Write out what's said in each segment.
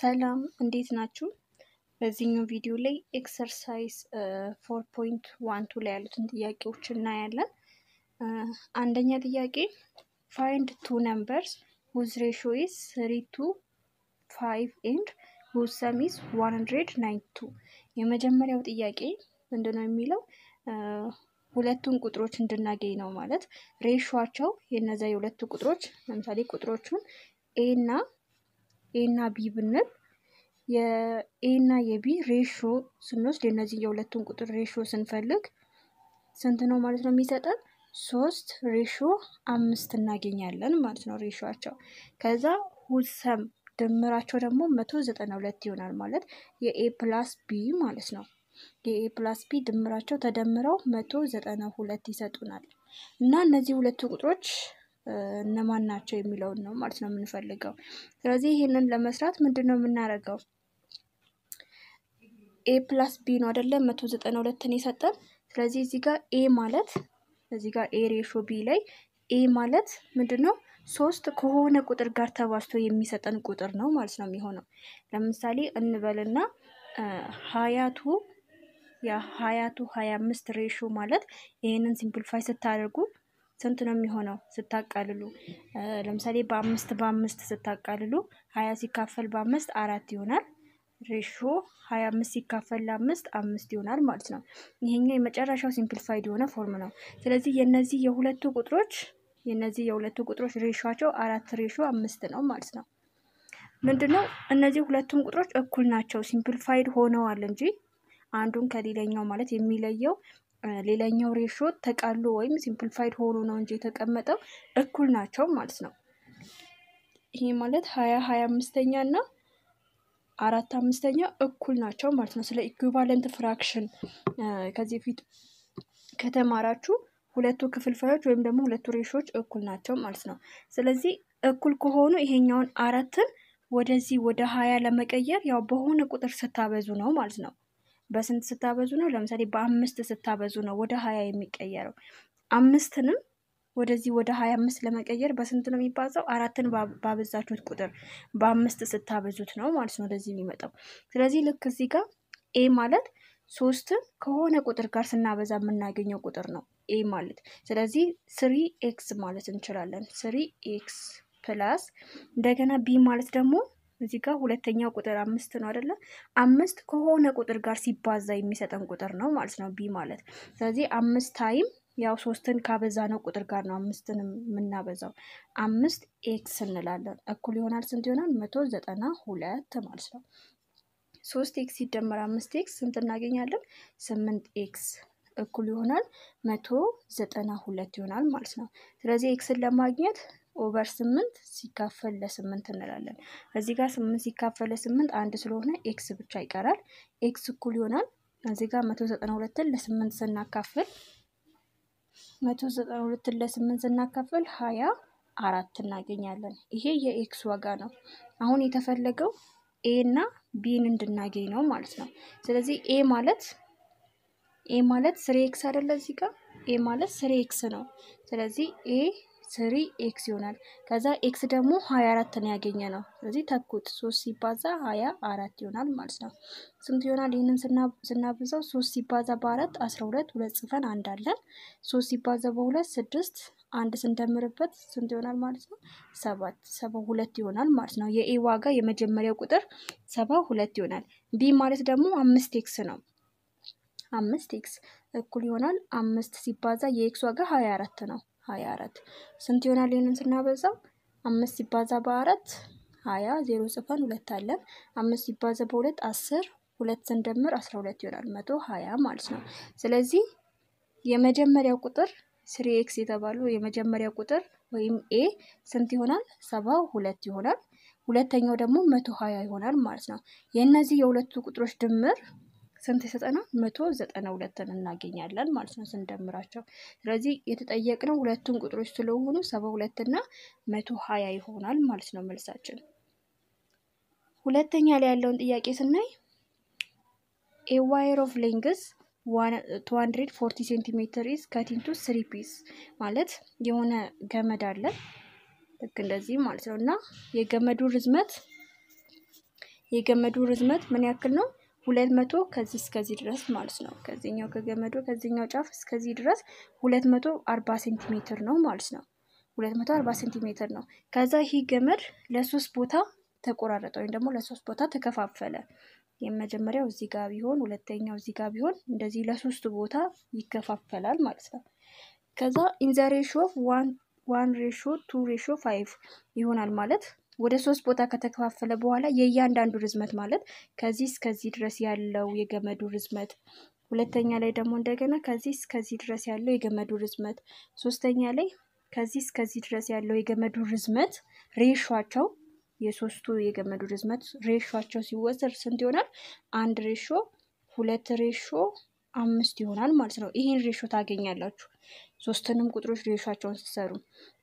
ሰላም እንዴት ናችሁ? በዚህኛው ቪዲዮ ላይ ኤክሰርሳይዝ ፎር ፖይንት ዋን ቱ ላይ ያሉትን ጥያቄዎች እናያለን። አንደኛ ጥያቄ ፋይንድ ቱ ነምበርስ ሁዝ ሬሾ ኢዝ ስሪ ቱ ፋይቭ ኤንድ ሁዝ ሰም ኢዝ ዋን ሀንድሬድ ናይንቲ ቱ። የመጀመሪያው ጥያቄ ምንድን ነው የሚለው ሁለቱን ቁጥሮች እንድናገኝ ነው ማለት ሬሾቸው የነዛ የሁለቱ ቁጥሮች ለምሳሌ ቁጥሮቹን ኤ እና ኤና ቢ ብንል የኤና የቢ ሬሾ ስንወስድ የእነዚህ የሁለቱን ቁጥር ሬሾ ስንፈልግ ስንት ነው ማለት ነው የሚሰጠን? ሶስት ሬሾ አምስት እናገኛለን ማለት ነው ሬሾቸው። ከዛ ሁሰም ድምራቸው ደግሞ መቶ ዘጠና ሁለት ይሆናል ማለት የኤ ፕላስ ቢ ማለት ነው። የኤ ፕላስ ቢ ድምራቸው ተደምረው መቶ ዘጠና ሁለት ይሰጡናል እና እነዚህ ሁለቱ ቁጥሮች እነማን ናቸው የሚለውን ነው ማለት ነው የምንፈልገው። ስለዚህ ይህንን ለመስራት ምንድን ነው የምናደርገው? ኤ ፕላስ ቢ ነው አደለ? መቶ ዘጠና ሁለትን የሰጠን። ስለዚህ እዚህ ጋር ኤ ማለት እዚህ ጋር ኤ ሬሾ ቢ ላይ ኤ ማለት ምንድን ነው ሶስት ከሆነ ቁጥር ጋር ተባዝቶ የሚሰጠን ቁጥር ነው ማለት ነው የሚሆነው። ለምሳሌ እንበልና ሀያቱ የሀያቱ ሀያ አምስት ሬሾ ማለት ይህንን ሲምፕሊፋይ ስታደርጉ ስንት ነው የሚሆነው ስታቃልሉ? ለምሳሌ በአምስት በአምስት ስታቃልሉ ሀያ ሲካፈል በአምስት አራት ይሆናል። ሬሾ ሀያ አምስት ሲካፈል ለአምስት አምስት ይሆናል ማለት ነው። ይሄኛው የመጨረሻው ሲምፕሊፋይድ የሆነ ፎርም ነው። ስለዚህ የነዚህ የሁለቱ ቁጥሮች የነዚህ የሁለቱ ቁጥሮች ሬሾቸው አራት ሬሾ አምስት ነው ማለት ነው። ምንድነው እነዚህ ሁለቱም ቁጥሮች እኩል ናቸው፣ ሲምፕሊፋይድ ሆነዋል እንጂ አንዱን ከሌላኛው ማለት የሚለየው ሌላኛው ሬሾ ተቃሎ ወይም ሲምፕሊፋይድ ሆኖ ነው እንጂ የተቀመጠው እኩል ናቸው ማለት ነው። ይሄ ማለት ሀያ ሀያ አምስተኛ እና አራት አምስተኛ እኩል ናቸው ማለት ነው። ስለ ኢኩቫለንት ፍራክሽን ከዚህ በፊት ከተማራችሁ ሁለቱ ክፍልፋዮች ወይም ደግሞ ሁለቱ ሬሾዎች እኩል ናቸው ማለት ነው። ስለዚህ እኩል ከሆኑ ይሄኛውን አራትን ወደዚህ ወደ ሀያ ለመቀየር ያው በሆነ ቁጥር ስታበዙ ነው ማለት ነው። በስንት ስታበዙ ነው? ለምሳሌ በአምስት ስታበዙ ነው ወደ ሀያ የሚቀየረው። አምስትንም ወደዚህ ወደ ሀያ አምስት ለመቀየር በስንት ነው የሚባዛው? አራትን ባበዛችሁት ቁጥር በአምስት ስታበዙት ነው ማለት ነው ወደዚህ የሚመጣው። ስለዚህ ልክ እዚህ ጋር ኤ ማለት ሶስትን ከሆነ ቁጥር ጋር ስናበዛ የምናገኘው ቁጥር ነው ኤ ማለት። ስለዚህ ስሪ ኤክስ ማለት እንችላለን። ስሪ ኤክስ ፕላስ እንደገና ቢ ማለት ደግሞ እዚህ ጋር ሁለተኛው ቁጥር አምስት ነው አይደለ? አምስት ከሆነ ቁጥር ጋር ሲባዛ የሚሰጠን ቁጥር ነው ማለት ነው ቢ ማለት። ስለዚህ አምስት ታይም ያው ሶስትን ካበዛ ነው ቁጥር ጋር ነው አምስትን የምናበዛው። አምስት ኤክስ እንላለን። እኩል ይሆናል ስንት ይሆናል? መቶ ዘጠና ሁለት ማለት ነው። ሶስት ኤክስ ሲደመር አምስት ኤክስ ስንት እናገኛለን? ስምንት ኤክስ እኩል ይሆናል መቶ ዘጠና ሁለት ይሆናል ማለት ነው። ስለዚህ ኤክስን ለማግኘት ኦቨር ስምንት ሲካፈል ለስምንት እንላለን። እዚህ ጋር ስምንት ሲካፈል ለስምንት አንድ ስለሆነ ኤክስ ብቻ ይቀራል። ኤክስ እኩል ይሆናል። እዚህ ጋር መቶ ዘጠና ሁለትን ለስምንት ስናካፍል መቶ ዘጠና ሁለትን ለስምንት ስናካፍል ሀያ አራት እናገኛለን። ይሄ የኤክስ ዋጋ ነው። አሁን የተፈለገው ኤ እና ቢን እንድናገኝ ነው ማለት ነው። ስለዚህ ኤ ማለት ኤ ማለት ስሬ ኤክስ አይደለ? እዚህ ጋር ኤ ማለት ስሬ ኤክስ ነው። ስለዚህ ኤ ስሪ ኤክስ ይሆናል። ከዛ ኤክስ ደግሞ ሀያ አራት ነው ያገኘ ነው። ስለዚህ ተኩት ሶስት ሲባዛ ሀያ አራት ይሆናል ማለት ነው። ስንት ይሆናል? ይህንን ስናብዛው ሶስት ሲባዛ በአራት አስራ ሁለት ሁለት ጽፈን አንድ አለን። ሶስት ሲባዛ በሁለት ስድስት አንድ ስንደምርበት ስንት ይሆናል ማለት ነው? ሰባት ሰባ ሁለት ይሆናል ማለት ነው። የኤ ዋጋ የመጀመሪያው ቁጥር ሰባ ሁለት ይሆናል። ቢ ማለት ደግሞ አምስት ኤክስ ነው። አምስት ኤክስ እኩል ይሆናል አምስት ሲባዛ የኤክስ ዋጋ ሀያ አራት ነው። ሀያ አራት ስንት ይሆናል? ይህንን ስናበዛው አምስት ሲባዛ በአራት ሀያ ዜሮ ጽፈን ሁለት አለን። አምስት ሲባዛ በሁለት አስር ሁለት ስንደምር አስራ ሁለት ይሆናል መቶ ሀያ ማለት ነው። ስለዚህ የመጀመሪያው ቁጥር ስሪ ኤክስ የተባለው የመጀመሪያው ቁጥር ወይም ኤ ስንት ይሆናል? ሰባ ሁለት ይሆናል። ሁለተኛው ደግሞ መቶ ሀያ ይሆናል ማለት ነው። የእነዚህ የሁለቱ ቁጥሮች ድምር ስንት ይሰጠናል? መቶ ዘጠና ሁለትን እናገኛለን ማለት ነው ስንደምራቸው። ስለዚህ የተጠየቅነው ሁለቱን ቁጥሮች ስለሆኑ ሰባ ሁለት እና መቶ ሀያ ይሆናል ማለት ነው መልሳችን። ሁለተኛ ላይ ያለውን ጥያቄ ስናይ ኤ ዋየር ኦፍ ሌንግዝ ፎርቲ ሴንቲሜትር ኢዝ ከቲንቱ ስሪ ፒስ ማለት የሆነ ገመድ አለ ልክ እንደዚህ ማለት ነው እና የገመዱ ርዝመት የገመዱ ርዝመት ምን ያክል ነው? ሁለት መቶ ከዚህ እስከዚህ ድረስ ማለት ነው። ከዚህኛው ከገመዱ ከዚህኛው ጫፍ እስከዚህ ድረስ ሁለት መቶ አርባ ሴንቲሜትር ነው ማለት ነው። ሁለት መቶ አርባ ሴንቲሜትር ነው። ከዛ ይህ ገመድ ለሶስት ቦታ ተቆራረጠ ወይም ደግሞ ለሶስት ቦታ ተከፋፈለ። የመጀመሪያው እዚህ ጋር ቢሆን፣ ሁለተኛው እዚህ ጋር ቢሆን እንደዚህ ለሶስቱ ቦታ ይከፋፈላል ማለት ነው። ከዛ ኢንዘ ሬሾ ኦፍ ዋን ሬሾ ቱ ሬሾ ፋይቭ ይሆናል ማለት ወደ ሶስት ቦታ ከተከፋፈለ በኋላ የእያንዳንዱ ርዝመት ማለት ከዚህ እስከዚህ ድረስ ያለው የገመዱ ርዝመት፣ ሁለተኛ ላይ ደግሞ እንደገና ከዚህ እስከዚህ ድረስ ያለው የገመዱ ርዝመት፣ ሶስተኛ ላይ ከዚህ እስከዚህ ድረስ ያለው የገመዱ ርዝመት ሬሾቸው የሶስቱ የገመዱ ርዝመት ሬሾቸው ሲወሰድ ስንት ይሆናል? አንድ ሬሾ ሁለት ሬሾ አምስት ይሆናል ማለት ነው። ይህን ሬሾ ታገኛላችሁ ሶስትንም ቁጥሮች ሬሾቸውን ስትሰሩ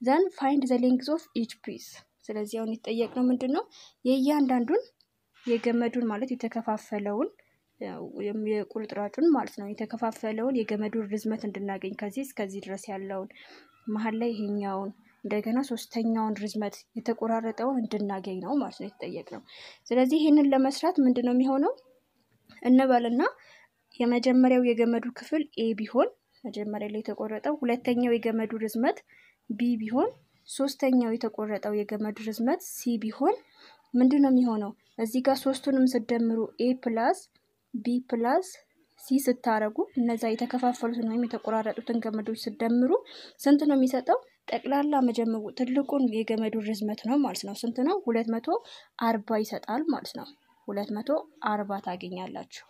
ዘን ፋይንድ ዘ ሌንግዝ ኦፍ ኢች ፒስ ስለዚህ አሁን ነው ምንድን ነው የእያንዳንዱን የገመዱን ማለት የተከፋፈለውን የቁርጥራጩን ማለት ነው የተከፋፈለውን የገመዱን ርዝመት እንድናገኝ ከዚህ እስከዚህ ድረስ ያለውን መሀል ላይ ይሄኛውን እንደገና ሶስተኛውን ርዝመት የተቆራረጠውን እንድናገኝ ነው ማለት ነው ነው። ስለዚህ ይህንን ለመስራት ምንድን ነው የሚሆነው እንበልና የመጀመሪያው የገመዱ ክፍል ኤ ቢሆን መጀመሪያ ላይ የተቆረጠው፣ ሁለተኛው የገመዱ ርዝመት ቢ ቢሆን ሶስተኛው የተቆረጠው የገመድ ርዝመት ሲ ቢሆን ምንድን ነው የሚሆነው? እዚህ ጋር ሶስቱንም ስደምሩ ኤ ፕላስ ቢ ፕላስ ሲ ስታረጉ እነዛ የተከፋፈሉትን ወይም የተቆራረጡትን ገመዶች ስደምሩ ስንት ነው የሚሰጠው? ጠቅላላ መጀመሩ ትልቁን የገመዱን ርዝመት ነው ማለት ነው። ስንት ነው? ሁለት መቶ አርባ ይሰጣል ማለት ነው። ሁለት መቶ አርባ ታገኛላችሁ።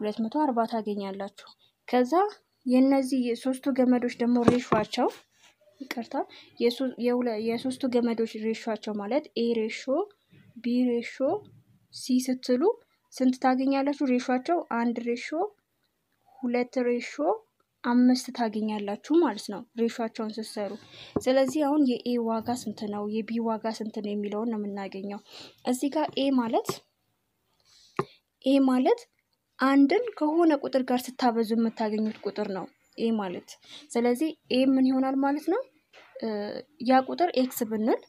ሁለት መቶ አርባ ታገኛላችሁ። ከዛ የእነዚህ የሶስቱ ገመዶች ደግሞ ሬሾቸው ይቅርታ የሶስቱ ገመዶች ሬሾቸው ማለት ኤ ሬሾ ቢ ሬሾ ሲ ስትሉ ስንት ታገኛላችሁ? ሬሾቸው አንድ ሬሾ ሁለት ሬሾ አምስት ታገኛላችሁ ማለት ነው ሬሾቸውን ስትሰሩ። ስለዚህ አሁን የኤ ዋጋ ስንት ነው፣ የቢ ዋጋ ስንት ነው የሚለውን ነው የምናገኘው። እዚህ ጋር ኤ ማለት ኤ ማለት አንድን ከሆነ ቁጥር ጋር ስታበዙ የምታገኙት ቁጥር ነው ኤ ማለት። ስለዚህ ኤ ምን ይሆናል ማለት ነው ያ ቁጥር ኤክስ ብንል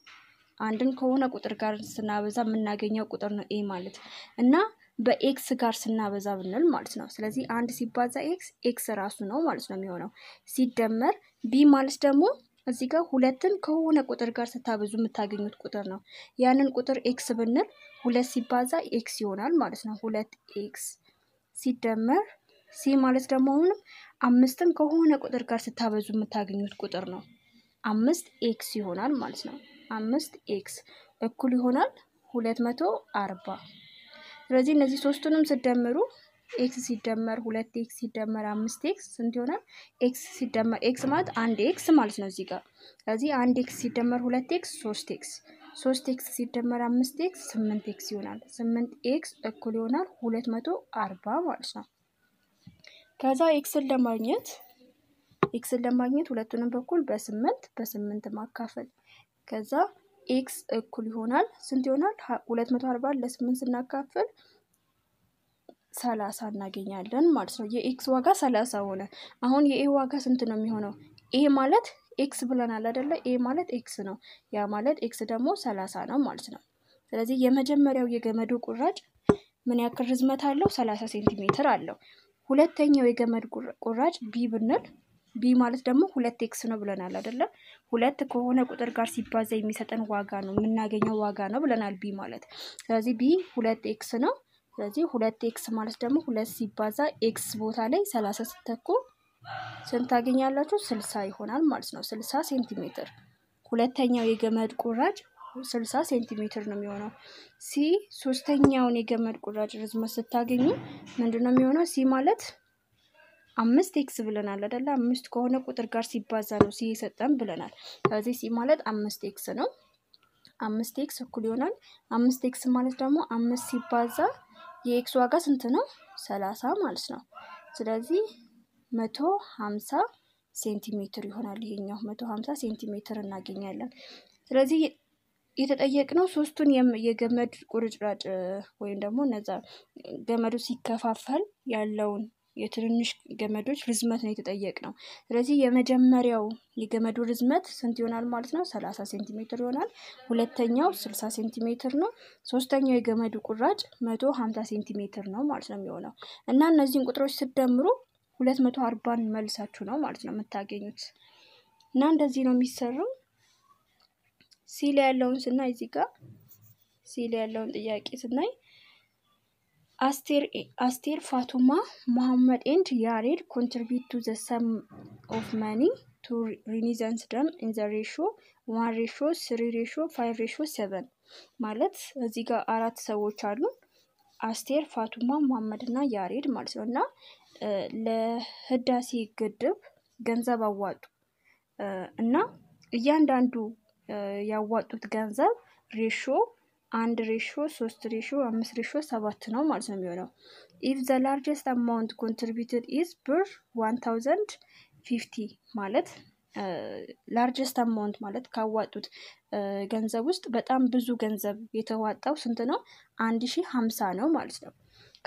አንድን ከሆነ ቁጥር ጋር ስናበዛ የምናገኘው ቁጥር ነው ኤ ማለት እና በኤክስ ጋር ስናበዛ ብንል ማለት ነው። ስለዚህ አንድ ሲባዛ ኤክስ ኤክስ ራሱ ነው ማለት ነው የሚሆነው። ሲደመር ቢ ማለት ደግሞ እዚህ ጋር ሁለትን ከሆነ ቁጥር ጋር ስታበዙ የምታገኙት ቁጥር ነው። ያንን ቁጥር ኤክስ ብንል ሁለት ሲባዛ ኤክስ ይሆናል ማለት ነው። ሁለት ኤክስ ሲደመር ሲ ማለት ደግሞ አሁንም አምስትን ከሆነ ቁጥር ጋር ስታበዙ የምታገኙት ቁጥር ነው። አምስት ኤክስ ይሆናል ማለት ነው። አምስት ኤክስ እኩል ይሆናል ሁለት መቶ አርባ ስለዚህ እነዚህ ሶስቱንም ስደምሩ ኤክስ ሲደመር ሁለት ኤክስ ሲደመር አምስት ኤክስ ስንት ይሆናል? ኤክስ ሲደመር ኤክስ ማለት አንድ ኤክስ ማለት ነው እዚህ ጋር። ስለዚህ አንድ ኤክስ ሲደመር ሁለት ኤክስ ሶስት ኤክስ ሶስት ኤክስ ሲደመር አምስት ኤክስ ስምንት ኤክስ ይሆናል። ስምንት ኤክስ እኩል ይሆናል ሁለት መቶ አርባ ማለት ነው። ከዛ ኤክስን ለማግኘት ኤክስን ለማግኘት ሁለቱንም በኩል በስምንት በስምንት ማካፈል ከዛ ኤክስ እኩል ይሆናል ስንት ይሆናል አርባ ለስምንት ስናካፍል ሰላሳ እናገኛለን ማለት ነው። የኤክስ ዋጋ ሰላሳ ሆነ። አሁን የኤ ዋጋ ስንት ነው የሚሆነው? ኤ ማለት ኤክስ ብለናል አደለ? ኤ ማለት ኤክስ ነው። ያ ማለት ኤክስ ደግሞ ሰላሳ ነው ማለት ነው። ስለዚህ የመጀመሪያው የገመዱ ቁራጭ ምን ያክል ርዝመት አለው? ሰላሳ ሴንቲሜትር አለው። ሁለተኛው የገመድ ቁራጭ ቢ ብንል ቢ ማለት ደግሞ ሁለት ኤክስ ነው ብለናል አይደለም። ሁለት ከሆነ ቁጥር ጋር ሲባዛ የሚሰጠን ዋጋ ነው የምናገኘው ዋጋ ነው ብለናል ቢ ማለት። ስለዚህ ቢ ሁለት ኤክስ ነው። ስለዚህ ሁለት ኤክስ ማለት ደግሞ ሁለት ሲባዛ ኤክስ ቦታ ላይ ሰላሳ ስተኩ ስንት ታገኛላችሁ? ስልሳ ይሆናል ማለት ነው። ስልሳ ሴንቲሜትር። ሁለተኛው የገመድ ቁራጭ ስልሳ ሴንቲሜትር ነው የሚሆነው። ሲ ሶስተኛውን የገመድ ቁራጭ ርዝመት ስታገኙ ምንድን ነው የሚሆነው? ሲ ማለት አምስት ኤክስ ብለናል አይደለ? አምስት ከሆነ ቁጥር ጋር ሲባዛ ነው ሲ የሰጠን ብለናል። ስለዚህ ሲ ማለት አምስት ኤክስ ነው። አምስት ኤክስ እኩል ይሆናል አምስት ኤክስ ማለት ደግሞ አምስት ሲባዛ የኤክስ ዋጋ ስንት ነው? ሰላሳ ማለት ነው። ስለዚህ መቶ ሀምሳ ሴንቲሜትር ይሆናል። ይሄኛው መቶ ሀምሳ ሴንቲሜትር እናገኛለን። ስለዚህ የተጠየቅነው ሶስቱን የገመድ ቁርጭራጭ ወይም ደግሞ እነዛ ገመዱ ሲከፋፈል ያለውን የትንንሽ ገመዶች ርዝመት ነው የተጠየቅ ነው። ስለዚህ የመጀመሪያው የገመዱ ርዝመት ስንት ይሆናል ማለት ነው? ሰላሳ ሴንቲሜትር ይሆናል። ሁለተኛው ስልሳ ሴንቲሜትር ነው። ሶስተኛው የገመዱ ቁራጭ መቶ ሀምሳ ሴንቲሜትር ነው ማለት ነው የሚሆነው እና እነዚህን ቁጥሮች ስትደምሩ ሁለት መቶ አርባን መልሳችሁ ነው ማለት ነው የምታገኙት እና እንደዚህ ነው የሚሰራው። ሲል ያለውን ስናይ እዚህ ጋር ሲል ያለውን ጥያቄ ስናይ አስቴር ፋቱማ መሐመድ ኤንድ ያሬድ ኮንትሪቢዩት ቱ ዘ ሰም ኦፍ መኒ ቱ ሪኒዘንስ ደም ኢን ዘ ሬሾ ዋን ሬሾ ስሪ ሬሾ ፋይቭ ሬሾ ሰቨን ማለት እዚህ ጋር አራት ሰዎች አሉ። አስቴር ፋቱማ መሐመድ እና ያሬድ ማለት ነው እና ለህዳሴ ግድብ ገንዘብ አዋጡ እና እያንዳንዱ ያዋጡት ገንዘብ ሬሾ አንድ ሬሾ ሶስት ሬሾ አምስት ሬሾ ሰባት ነው ማለት ነው የሚሆነው። ኢፍ ዘ ላርጀስት አማውንት ኮንትሪቢዩትድ ኢዝ ብር ዋን ታውዘንድ ፊፍቲ ማለት ላርጀስት አማውንት ማለት ካዋጡት ገንዘብ ውስጥ በጣም ብዙ ገንዘብ የተዋጣው ስንት ነው? አንድ ሺ ሀምሳ ነው ማለት ነው።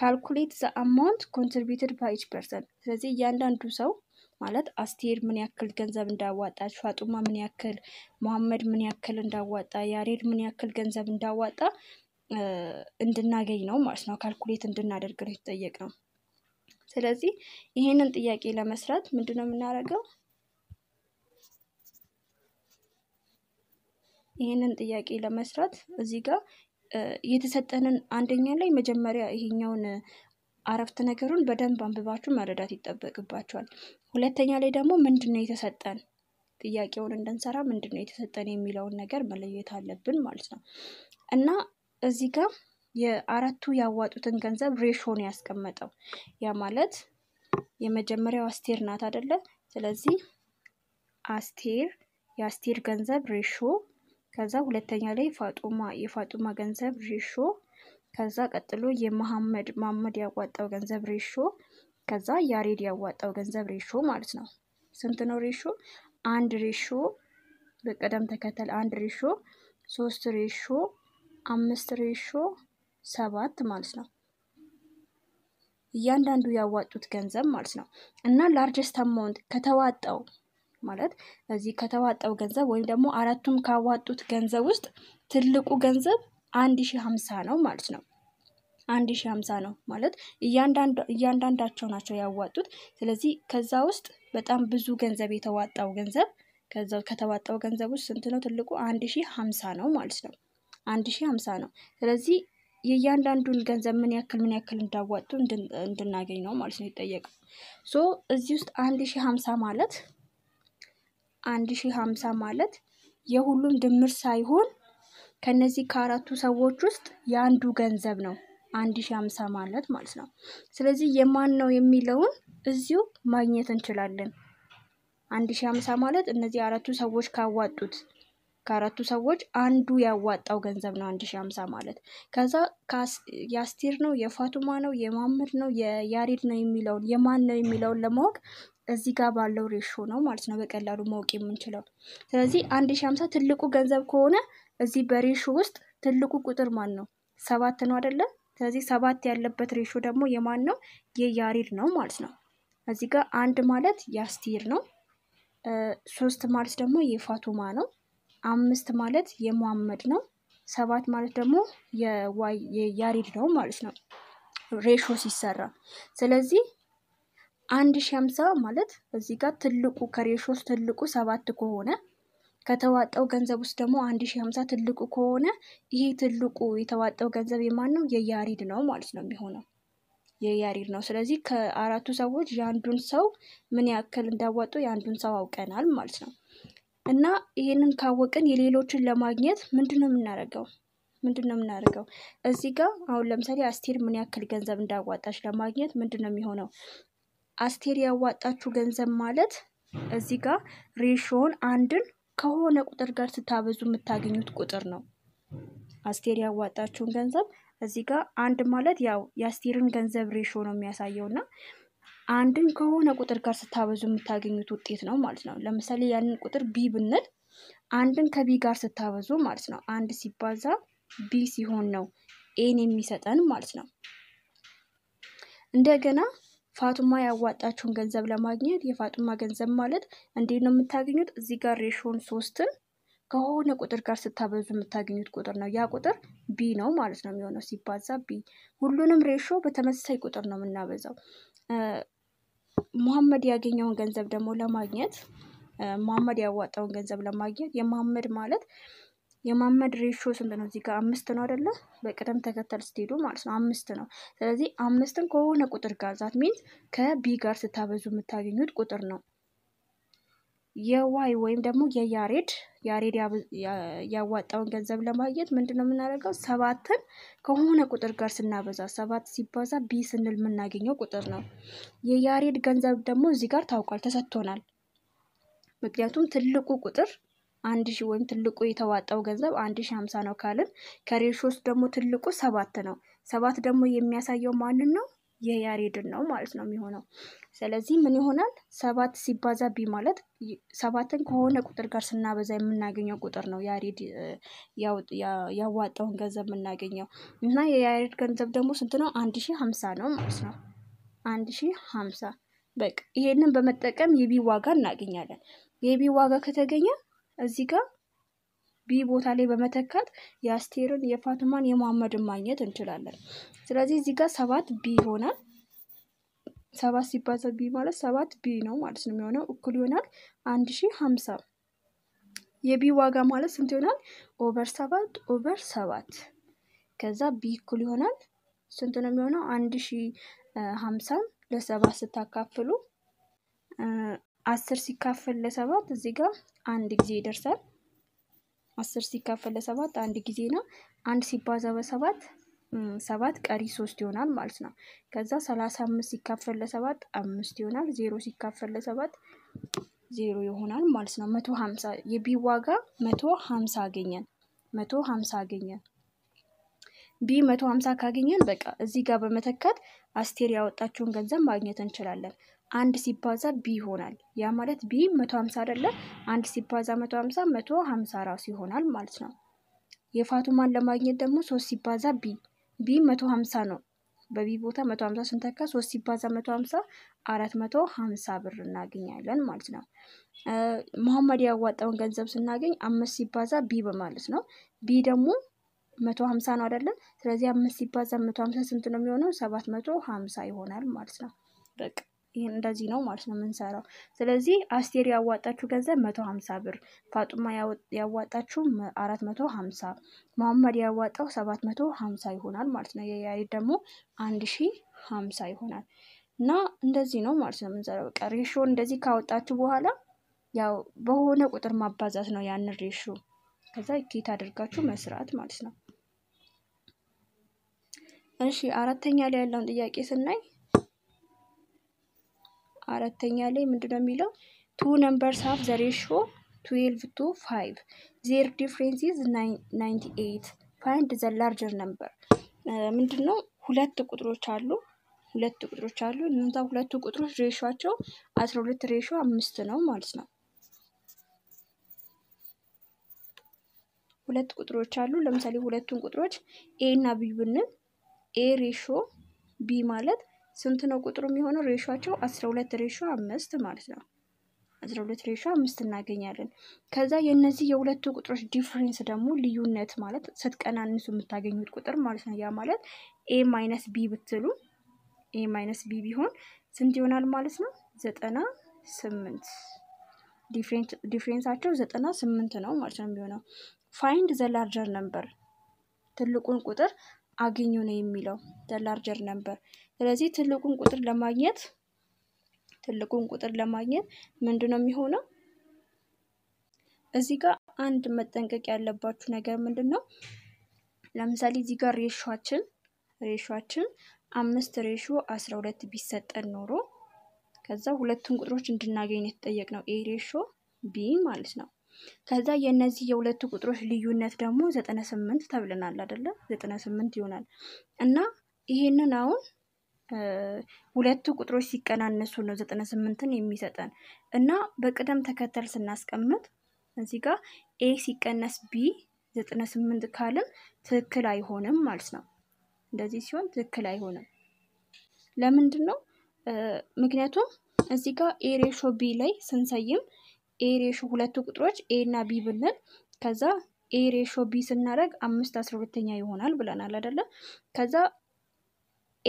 ካልኩሌት ዘ አማውንት ኮንትሪቢዩትድ ባይ ኢች ፐርሰን። ስለዚህ እያንዳንዱ ሰው ማለት አስቴር ምን ያክል ገንዘብ እንዳዋጣ ፋጡማ ምን ያክል፣ መሐመድ ምን ያክል እንዳዋጣ፣ ያሬድ ምን ያክል ገንዘብ እንዳዋጣ እንድናገኝ ነው ማለት ነው። ካልኩሌት እንድናደርግ ነው የተጠየቅ ነው። ስለዚህ ይሄንን ጥያቄ ለመስራት ምንድን ነው የምናደርገው? ይሄንን ጥያቄ ለመስራት እዚህ ጋር የተሰጠንን አንደኛ ላይ መጀመሪያ ይሄኛውን አረፍተ ነገሩን በደንብ አንብባችሁ መረዳት ይጠበቅባቸዋል። ሁለተኛ ላይ ደግሞ ምንድን ነው የተሰጠን ጥያቄውን እንድንሰራ ምንድን ነው የተሰጠን የሚለውን ነገር መለየት አለብን ማለት ነው እና እዚህ ጋር የአራቱ ያዋጡትን ገንዘብ ሬሾ ነው ያስቀመጠው። ያ ማለት የመጀመሪያው አስቴር ናት አደለ? ስለዚህ አስቴር የአስቴር ገንዘብ ሬሾ፣ ከዛ ሁለተኛ ላይ ፋጡማ የፋጡማ ገንዘብ ሬሾ ከዛ ቀጥሎ የመሐመድ መሐመድ ያዋጣው ገንዘብ ሬሾ ከዛ ያሬድ ያዋጣው ገንዘብ ሬሾ ማለት ነው። ስንት ነው ሬሾ? አንድ ሬሾ በቅደም ተከተል አንድ ሬሾ፣ ሶስት ሬሾ፣ አምስት ሬሾ፣ ሰባት ማለት ነው። እያንዳንዱ ያዋጡት ገንዘብ ማለት ነው እና ላርጀስት አማውንት ከተዋጣው ማለት እዚህ ከተዋጣው ገንዘብ ወይም ደግሞ አራቱም ካዋጡት ገንዘብ ውስጥ ትልቁ ገንዘብ አንድ ሺህ ሀምሳ ነው ማለት ነው። አንድ ሺህ ሀምሳ ነው ማለት እያንዳንዳቸው ናቸው ያዋጡት። ስለዚህ ከዛ ውስጥ በጣም ብዙ ገንዘብ የተዋጣው ገንዘብ ከዛ ከተዋጣው ገንዘብ ውስጥ ስንት ነው? ትልቁ አንድ ሺ ሀምሳ ነው ማለት ነው። አንድ ሺ ሀምሳ ነው። ስለዚህ የእያንዳንዱን ገንዘብ ምን ያክል ምን ያክል እንዳዋጡ እንድናገኝ ነው ማለት ነው ይጠየቀው። ሶ እዚህ ውስጥ አንድ ሺ ሀምሳ ማለት አንድ ሺ ሀምሳ ማለት የሁሉም ድምር ሳይሆን ከነዚህ ከአራቱ ሰዎች ውስጥ የአንዱ ገንዘብ ነው አንድ ሺህ ማለት ማለት ነው። ስለዚህ የማን ነው የሚለውን እዚሁ ማግኘት እንችላለን። አንድ ሺህ ሃምሳ ማለት እነዚህ አራቱ ሰዎች ካዋጡት ከአራቱ ሰዎች አንዱ ያዋጣው ገንዘብ ነው አንድ ሺ ሃምሳ ማለት። ከዛ የአስቴር ነው የፋቱማ ነው የማምር ነው የያሬድ ነው የሚለውን የማን ነው የሚለውን ለማወቅ እዚህ ጋር ባለው ሬሾ ነው ማለት ነው በቀላሉ ማወቅ የምንችለው። ስለዚህ አንድ ሺህ ትልቁ ገንዘብ ከሆነ እዚህ በሬሾ ውስጥ ትልቁ ቁጥር ማን ነው? ሰባት ነው አይደለም? ስለዚህ ሰባት ያለበት ሬሾ ደግሞ የማን ነው? የያሬድ ነው ማለት ነው። እዚህ ጋር አንድ ማለት የአስቴር ነው። ሶስት ማለት ደግሞ የፋቱማ ነው። አምስት ማለት የሙሐመድ ነው። ሰባት ማለት ደግሞ የያሬድ ነው ማለት ነው ሬሾ ሲሰራ። ስለዚህ አንድ ሺ ሀምሳ ማለት እዚህ ጋር ትልቁ ከሬሾ ትልቁ ሰባት ከሆነ ከተዋጣው ገንዘብ ውስጥ ደግሞ አንድ ሺ ሀምሳ ትልቁ ከሆነ ይሄ ትልቁ የተዋጣው ገንዘብ የማን ነው? የያሪድ ነው ማለት ነው የሚሆነው የያሪድ ነው። ስለዚህ ከአራቱ ሰዎች የአንዱን ሰው ምን ያክል እንዳዋጡ የአንዱን ሰው አውቀናል ማለት ነው። እና ይሄንን ካወቅን የሌሎችን ለማግኘት ምንድን ነው የምናደርገው? ምንድን ነው የምናደርገው? እዚህ ጋር አሁን ለምሳሌ አስቴር ምን ያክል ገንዘብ እንዳዋጣች ለማግኘት ምንድን ነው የሚሆነው? አስቴር ያዋጣችው ገንዘብ ማለት እዚህ ጋር ሬሾን አንድን ከሆነ ቁጥር ጋር ስታበዙ የምታገኙት ቁጥር ነው። አስቴር ያዋጣችውን ገንዘብ እዚህ ጋር አንድ ማለት ያው የአስቴርን ገንዘብ ሬሾ ነው የሚያሳየው እና አንድን ከሆነ ቁጥር ጋር ስታበዙ የምታገኙት ውጤት ነው ማለት ነው። ለምሳሌ ያንን ቁጥር ቢ ብንል አንድን ከቢ ጋር ስታበዙ ማለት ነው አንድ ሲባዛ ቢ ሲሆን ነው ኤን የሚሰጠን ማለት ነው። እንደገና ፋቱማ ያዋጣችውን ገንዘብ ለማግኘት የፋቱማ ገንዘብ ማለት እንዴት ነው የምታገኙት? እዚህ ጋር ሬሾን ሶስትን ከሆነ ቁጥር ጋር ስታበዙ የምታገኙት ቁጥር ነው። ያ ቁጥር ቢ ነው ማለት ነው የሚሆነው ሲባዛ ቢ። ሁሉንም ሬሾ በተመሳሳይ ቁጥር ነው የምናበዛው። መሐመድ ያገኘውን ገንዘብ ደግሞ ለማግኘት መሐመድ ያዋጣውን ገንዘብ ለማግኘት የመሐመድ ማለት የማመድ ሬሾ ስንት ነው? እዚህ ጋር አምስት ነው አደለ? በቅደም ተከተል ስትሄዱ ማለት ነው አምስት ነው። ስለዚህ አምስትን ከሆነ ቁጥር ጋር ዛት ሚንስ ከቢ ጋር ስታበዙ የምታገኙት ቁጥር ነው። የዋይ ወይም ደግሞ የያሬድ ያሬድ ያዋጣውን ገንዘብ ለማግኘት ምንድን ነው የምናደርገው? ሰባትን ከሆነ ቁጥር ጋር ስናበዛ ሰባት ሲባዛ ቢ ስንል የምናገኘው ቁጥር ነው። የያሬድ ገንዘብ ደግሞ እዚህ ጋር ታውቋል፣ ተሰጥቶናል። ምክንያቱም ትልቁ ቁጥር አንድ ሺ ወይም ትልቁ የተዋጣው ገንዘብ አንድ ሺ ሀምሳ ነው ካልን ከሬሾ ውስጥ ደግሞ ትልቁ ሰባት ነው። ሰባት ደግሞ የሚያሳየው ማንን ነው? የያሬድን ነው ማለት ነው የሚሆነው። ስለዚህ ምን ይሆናል? ሰባት ሲባዛ ቢ ማለት ሰባትን ከሆነ ቁጥር ጋር ስናበዛ የምናገኘው ቁጥር ነው። ያሬድ ያዋጣውን ገንዘብ የምናገኘው እና የያሬድ ገንዘብ ደግሞ ስንት ነው? አንድ ሺ ሀምሳ ነው ማለት ነው። አንድ ሺ ሀምሳ በቃ ይሄንን በመጠቀም የቢ ዋጋ እናገኛለን። የቢ ዋጋ ከተገኘ እዚህ ጋር ቢ ቦታ ላይ በመተካት የአስቴርን የፋትማን የመሐመድን ማግኘት እንችላለን። ስለዚህ እዚህ ጋር ሰባት ቢ ይሆናል። ሰባት ሲባዛ ቢ ማለት ሰባት ቢ ነው ማለት ነው የሚሆነው እኩል ይሆናል አንድ ሺህ ሀምሳ የቢ ዋጋ ማለት ስንት ይሆናል? ኦቨር ሰባት ኦቨር ሰባት ከዛ ቢ እኩል ይሆናል ስንት ነው የሚሆነው አንድ ሺህ ሀምሳን ለሰባት ስታካፍሉ አስር ሲካፈል ለሰባት እዚህ ጋር አንድ ጊዜ ይደርሳል። አስር ሲካፈል ለሰባት አንድ ጊዜ ነው። አንድ ሲባዛ በሰባት ሰባት ቀሪ ሶስት ይሆናል ማለት ነው። ከዛ ሰላሳ አምስት ሲካፈል ለሰባት አምስት ይሆናል። ዜሮ ሲካፈል ለሰባት ዜሮ ይሆናል ማለት ነው። መቶ ሀምሳ የቢ ዋጋ መቶ ሀምሳ አገኘን። መቶ ሀምሳ አገኘን። ቢ መቶ ሀምሳ ካገኘን በቃ እዚህ ጋር በመተካት አስቴር ያወጣችውን ገንዘብ ማግኘት እንችላለን። አንድ ሲባዛ ቢ ይሆናል። ያ ማለት ቢ 150 አይደለ? አንድ ሲባዛ 150 150 ራሱ ይሆናል ማለት ነው። የፋቱማን ለማግኘት ደግሞ ሶስት ሲባዛ ቢ ቢ 150 ነው። በቢ ቦታ 150 ስንተካ 3 ሲባዛ መቶ 450 ብር እናገኛለን ማለት ነው። መሐመድ ያዋጣውን ገንዘብ ስናገኝ አምስት ሲባዛ ቢ በማለት ነው። ቢ ደግሞ 150 ነው አይደለ? ስለዚህ አምስት ሲባዛ 150 ስንት ነው የሚሆነው? 750 ይሆናል ማለት ነው። በቃ ይህን እንደዚህ ነው ማለት ነው የምንሰራው። ስለዚህ አስቴር ያዋጣችሁ ገንዘብ መቶ ሀምሳ ብር፣ ፋጡማ ያዋጣችሁ አራት መቶ ሀምሳ መሐመድ ያዋጣው ሰባት መቶ ሀምሳ ይሆናል ማለት ነው። የያሬድ ደግሞ አንድ ሺ ሀምሳ ይሆናል እና እንደዚህ ነው ማለት ነው የምንሰራው። በቃ ሬሾን እንደዚህ ካወጣችሁ በኋላ ያው በሆነ ቁጥር ማባዛት ነው ያንን ሬሾ ከዛ ኬት አድርጋችሁ መስራት ማለት ነው። እሺ አራተኛ ላይ ያለውን ጥያቄ ስናይ አራተኛ ላይ ምንድነው የሚለው ቱ ነምበርስ ሀፍ ዘ ሬሾ ትዌልቭ ቱ ፋይቭ ዜር ዲፍሬንስ ኢዝ ናይንቲ ኤይት ፋይንድ ዘ ላርጀር ነምበር ምንድን ነው ሁለት ቁጥሮች አሉ ሁለት ቁጥሮች አሉ እነዛ ሁለቱ ቁጥሮች ሬሾቸው አስራ ሁለት ሬሾ አምስት ነው ማለት ነው ሁለት ቁጥሮች አሉ ለምሳሌ ሁለቱን ቁጥሮች ኤ እና ቢ ብንል ኤ ሬሾ ቢ ማለት ስንት ነው ቁጥሩ የሚሆነው? ሬሾቸው አስራ ሁለት ሬሾ አምስት ማለት ነው። አስራ ሁለት ሬሾ አምስት እናገኛለን። ከዛ የእነዚህ የሁለቱ ቁጥሮች ዲፍሬንስ ደግሞ ልዩነት ማለት ስትቀናንሱ የምታገኙት ቁጥር ማለት ነው። ያ ማለት ኤ ማይነስ ቢ ብትሉ ኤ ማይነስ ቢ ቢሆን ስንት ይሆናል ማለት ነው? ዘጠና ስምንት ዲፍሬንሳቸው ዘጠና ስምንት ነው ማለት ነው የሚሆነው። ፋይንድ ላርጀር ነምበር ትልቁን ቁጥር አግኙ ነው የሚለው ላርጀር ነምበር ስለዚህ ትልቁን ቁጥር ለማግኘት ትልቁን ቁጥር ለማግኘት ምንድን ነው የሚሆነው? እዚህ ጋር አንድ መጠንቀቅ ያለባችሁ ነገር ምንድን ነው? ለምሳሌ እዚህ ጋር ሬሾችን ሬሾችን አምስት ሬሾ አስራ ሁለት ቢሰጠን ኖሮ ከዛ ሁለቱን ቁጥሮች እንድናገኝ የተጠየቅ ነው ኤ ሬሾ ቢ ማለት ነው። ከዛ የእነዚህ የሁለቱ ቁጥሮች ልዩነት ደግሞ ዘጠና ስምንት ተብለናል አይደለም? ዘጠና ስምንት ይሆናል እና ይሄንን አሁን ሁለቱ ቁጥሮች ሲቀናነሱ ነው ዘጠና ስምንትን የሚሰጠን እና በቅደም ተከተል ስናስቀምጥ እዚህ ጋር ኤ ሲቀነስ ቢ ዘጠና ስምንት ካልን ትክክል አይሆንም ማለት ነው። እንደዚህ ሲሆን ትክክል አይሆንም። ለምንድን ነው? ምክንያቱም እዚህ ጋር ኤ ሬሾ ቢ ላይ ስንሰይም ኤ ሬሾ ሁለቱ ቁጥሮች ኤ እና ቢ ብንል ከዛ ኤ ሬሾ ቢ ስናደርግ አምስት አስራ ሁለተኛ ይሆናል ብለናል አይደለም? ከዛ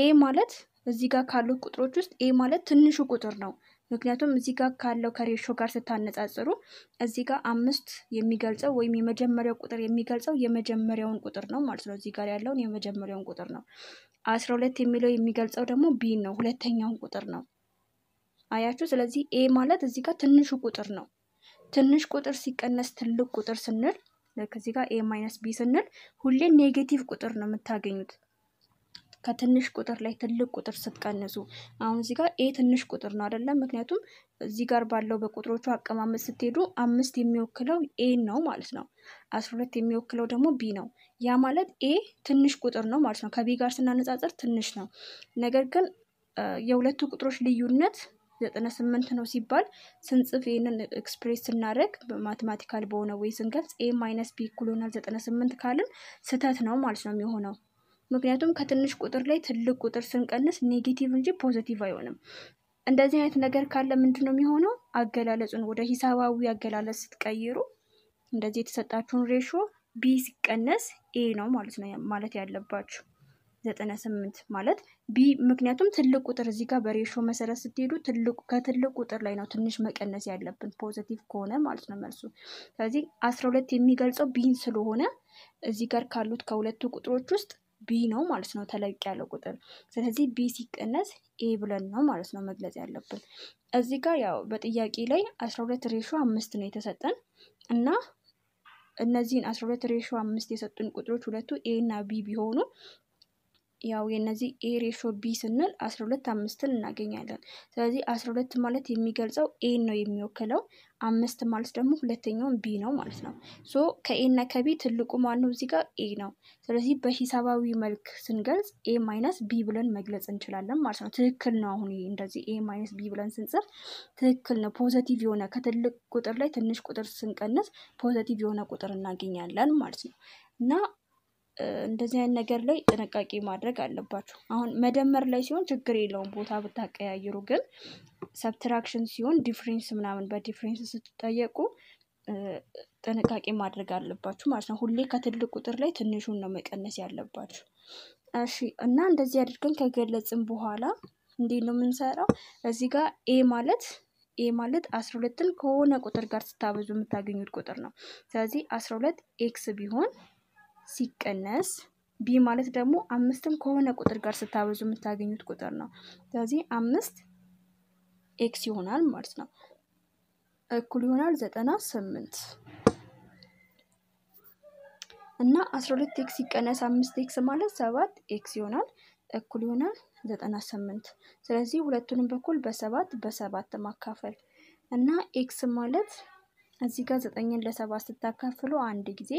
ኤ ማለት እዚህ ጋር ካሉት ቁጥሮች ውስጥ ኤ ማለት ትንሹ ቁጥር ነው። ምክንያቱም እዚህ ጋር ካለው ከሬሾ ጋር ስታነጻጽሩ እዚህ ጋር አምስት የሚገልጸው ወይም የመጀመሪያው ቁጥር የሚገልጸው የመጀመሪያውን ቁጥር ነው ማለት ነው። እዚህ ጋር ያለውን የመጀመሪያውን ቁጥር ነው። አስራ ሁለት የሚለው የሚገልጸው ደግሞ ቢን ነው፣ ሁለተኛውን ቁጥር ነው። አያችሁ። ስለዚህ ኤ ማለት እዚህ ጋር ትንሹ ቁጥር ነው። ትንሽ ቁጥር ሲቀነስ ትልቅ ቁጥር ስንል ከዚህ ጋር ኤ ማይነስ ቢ ስንል ሁሌ ኔጌቲቭ ቁጥር ነው የምታገኙት። ከትንሽ ቁጥር ላይ ትልቅ ቁጥር ስትቀንሱ፣ አሁን እዚህ ጋር ኤ ትንሽ ቁጥር ነው አይደለም? ምክንያቱም እዚህ ጋር ባለው በቁጥሮቹ አቀማመጥ ስትሄዱ አምስት የሚወክለው ኤ ነው ማለት ነው። አስራ ሁለት የሚወክለው ደግሞ ቢ ነው። ያ ማለት ኤ ትንሽ ቁጥር ነው ማለት ነው። ከቢ ጋር ስናነጻጸር ትንሽ ነው። ነገር ግን የሁለቱ ቁጥሮች ልዩነት ዘጠና ስምንት ነው ሲባል ስንጽፍ ይህንን ኤክስፕሬስ ስናደረግ ማቴማቲካል በሆነ ወይ ስንገልጽ ኤ ማይነስ ቢ እኩል ሆናል ዘጠና ስምንት ካልን ስህተት ነው ማለት ነው የሚሆነው። ምክንያቱም ከትንሽ ቁጥር ላይ ትልቅ ቁጥር ስንቀንስ ኔጌቲቭ እንጂ ፖዚቲቭ አይሆንም። እንደዚህ አይነት ነገር ካለ ምንድን ነው የሚሆነው? አገላለጹን ወደ ሂሳባዊ አገላለጽ ስትቀይሩ እንደዚህ የተሰጣችሁን ሬሾ ቢ ሲቀነስ ኤ ነው ማለት ነው ማለት ያለባችሁ ዘጠና ስምንት ማለት ቢ። ምክንያቱም ትልቅ ቁጥር እዚህ ጋር በሬሾ መሰረት ስትሄዱ ከትልቅ ቁጥር ላይ ነው ትንሽ መቀነስ ያለብን ፖዘቲቭ ከሆነ ማለት ነው መልሱ። ስለዚህ አስራ ሁለት የሚገልጸው ቢን ስለሆነ እዚህ ጋር ካሉት ከሁለቱ ቁጥሮች ውስጥ ቢ ነው ማለት ነው ተለቅ ያለው ቁጥር። ስለዚህ ቢ ሲቀነስ ኤ ብለን ነው ማለት ነው መግለጽ ያለብን። እዚህ ጋር ያው በጥያቄ ላይ አስራ ሁለት ሬሾ አምስት ነው የተሰጠን እና እነዚህን አስራ ሁለት ሬሾ አምስት የሰጡን ቁጥሮች ሁለቱ ኤ እና ቢ ቢሆኑ ያው የነዚህ ኤ ሬሾ ቢ ስንል አስራ ሁለት አምስትን እናገኛለን። ስለዚህ አስራ ሁለት ማለት የሚገልጸው ኤን ነው የሚወክለው፣ አምስት ማለት ደግሞ ሁለተኛውን ቢ ነው ማለት ነው። ሶ ከኤና ከቢ ትልቁ ማን ነው? እዚህ ጋር ኤ ነው። ስለዚህ በሂሳባዊ መልክ ስንገልጽ ኤ ማይነስ ቢ ብለን መግለጽ እንችላለን ማለት ነው። ትክክል ነው። አሁን እንደዚህ ኤ ማይነስ ቢ ብለን ስንጽፍ ትክክል ነው። ፖዘቲቭ የሆነ ከትልቅ ቁጥር ላይ ትንሽ ቁጥር ስንቀንስ ፖዘቲቭ የሆነ ቁጥር እናገኛለን ማለት ነው እና እንደዚህ አይነት ነገር ላይ ጥንቃቄ ማድረግ አለባችሁ። አሁን መደመር ላይ ሲሆን ችግር የለውም ቦታ ብታቀያይሩ፣ ግን ሰብትራክሽን ሲሆን ዲፍሬንስ ምናምን በዲፍሬንስ ስትጠየቁ ጥንቃቄ ማድረግ አለባችሁ ማለት ነው። ሁሌ ከትልቅ ቁጥር ላይ ትንሹን ነው መቀነስ ያለባችሁ። እሺ እና እንደዚህ አድርገን ከገለጽን በኋላ እንዴት ነው የምንሰራው? እዚህ ጋር ኤ ማለት ኤ ማለት አስራ ሁለትን ከሆነ ቁጥር ጋር ስታበዙ የምታገኙት ቁጥር ነው። ስለዚህ አስራ ሁለት ኤክስ ቢሆን ሲቀነስ ቢ ማለት ደግሞ አምስትም ከሆነ ቁጥር ጋር ስታበዙ የምታገኙት ቁጥር ነው። ስለዚህ አምስት ኤክስ ይሆናል ማለት ነው። እኩል ይሆናል ዘጠና ስምንት እና አስራ ሁለት ኤክስ ሲቀነስ አምስት ኤክስ ማለት ሰባት ኤክስ ይሆናል እኩል ይሆናል ዘጠና ስምንት ስለዚህ ሁለቱንም በኩል በሰባት በሰባት ማካፈል እና ኤክስ ማለት እዚህ ጋር ዘጠኝን ለሰባት ስታካፍሉ አንድ ጊዜ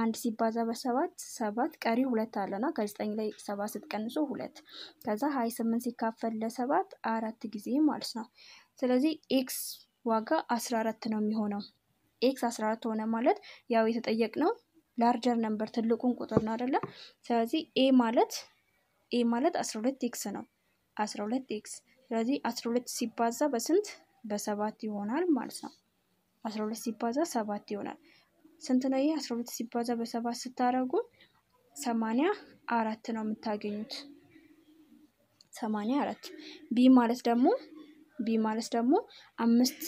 አንድ ሲባዛ በሰባት ሰባት ቀሪ ሁለት አለና ከዘጠኝ ላይ ሰባት ስትቀንሱ ሁለት ከዛ ሀይ ስምንት ሲካፈል ለሰባት አራት ጊዜ ማለት ነው። ስለዚህ ኤክስ ዋጋ አስራ አራት ነው የሚሆነው። ኤክስ አስራ አራት ሆነ ማለት ያው የተጠየቅ ነው? ላርጀር ነምበር ትልቁን ቁጥር ነው አደለ? ስለዚህ ኤ ማለት ኤ ማለት አስራ ሁለት ኤክስ ነው። አስራ ሁለት ኤክስ ስለዚህ አስራ ሁለት ሲባዛ በስንት በሰባት ይሆናል ማለት ነው። አስራ ሁለት ሲባዛ ሰባት ይሆናል። ስንት ነው ይሄ? አስራ ሁለት ሲባዛ በሰባት ስታረጉ ሰማንያ አራት ነው የምታገኙት። ሰማንያ አራት ቢ ማለት ደግሞ ቢ ማለት ደግሞ አምስት